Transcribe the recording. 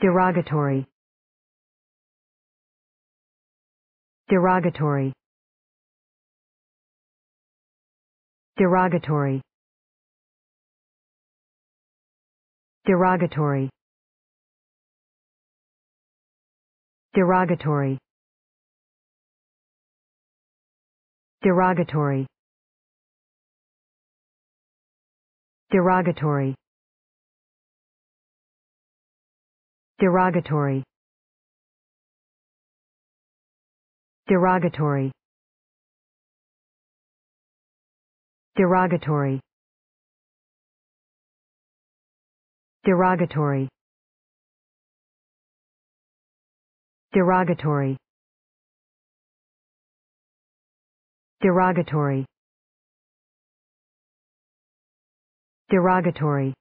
derogatory derogatory derogatory derogatory derogatory derogatory derogatory derogatory derogatory derogatory derogatory derogatory derogatory derogatory